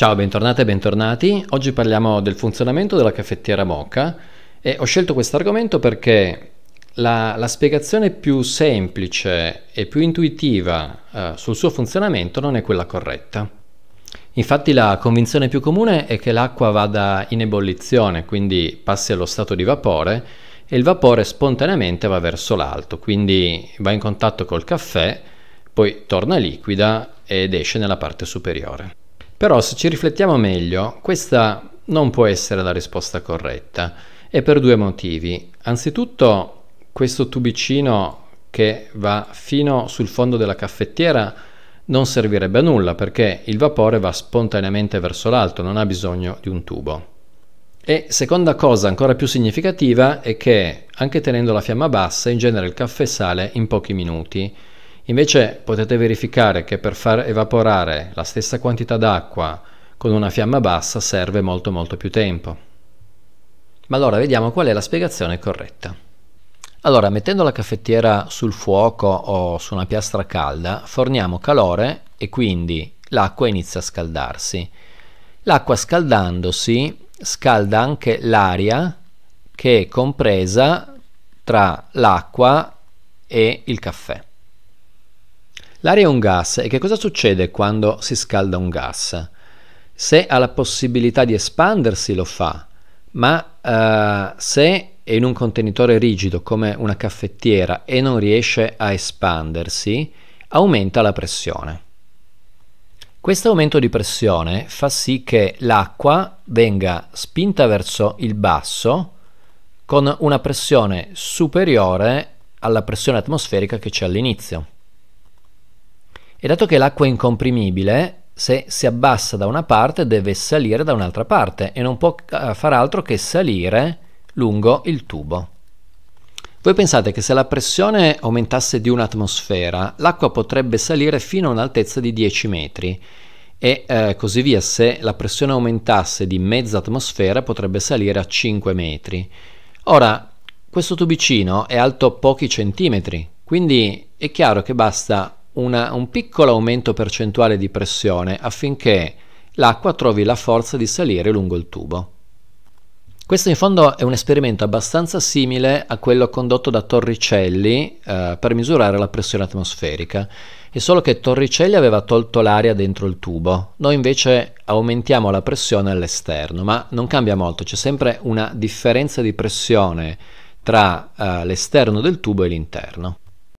Ciao, bentornate e bentornati. Oggi parliamo del funzionamento della caffettiera Mocca e ho scelto questo argomento perché la, la, spiegazione più semplice e più intuitiva eh, sul suo funzionamento non è quella corretta. Infatti la convinzione più comune è che l'acqua vada in ebollizione, quindi passi allo stato di vapore e il vapore spontaneamente va verso l'alto, quindi va in contatto col caffè, poi torna liquida ed esce nella parte superiore. Però se ci riflettiamo meglio, questa non può essere la risposta corretta e per due motivi. Anzitutto questo tubicino che va fino sul fondo della caffettiera non servirebbe a nulla perché il vapore va spontaneamente verso l'alto, non ha bisogno di un tubo. E seconda cosa ancora più significativa è che anche tenendo la fiamma bassa in genere il caffè sale in pochi minuti Invece potete verificare che per far evaporare la stessa quantità d'acqua con una fiamma bassa serve molto molto più tempo. Ma allora vediamo qual è la spiegazione corretta. Allora, mettendo la caffettiera sul fuoco o su una piastra calda, forniamo calore e quindi l'acqua inizia a scaldarsi. L'acqua scaldandosi scalda anche l'aria che è compresa tra l'acqua e il caffè. L'aria è un gas e che cosa succede quando si scalda un gas? Se ha la possibilità di espandersi lo fa, ma uh, se è in un contenitore rigido come una caffettiera e non riesce a espandersi, aumenta la pressione. Questo aumento di pressione fa sì che l'acqua venga spinta verso il basso con una pressione superiore alla pressione atmosferica che c'è all'inizio. E dato che l'acqua è incomprimibile, se si abbassa da una parte deve salire da un'altra parte e non può eh, far altro che salire lungo il tubo. Voi pensate che se la pressione aumentasse di un'atmosfera, l'acqua potrebbe salire fino a un'altezza di 10 metri e eh, così via, se la pressione aumentasse di mezza atmosfera potrebbe salire a 5 metri. Ora, questo tubicino è alto pochi centimetri, quindi è chiaro che basta una, un piccolo aumento percentuale di pressione affinché l'acqua trovi la forza di salire lungo il tubo. Questo in fondo è un esperimento abbastanza simile a quello condotto da Torricelli eh, per misurare la pressione atmosferica, è solo che Torricelli aveva tolto l'aria dentro il tubo, noi invece aumentiamo la pressione all'esterno, ma non cambia molto, c'è sempre una differenza di pressione tra eh, l'esterno del tubo e l'interno.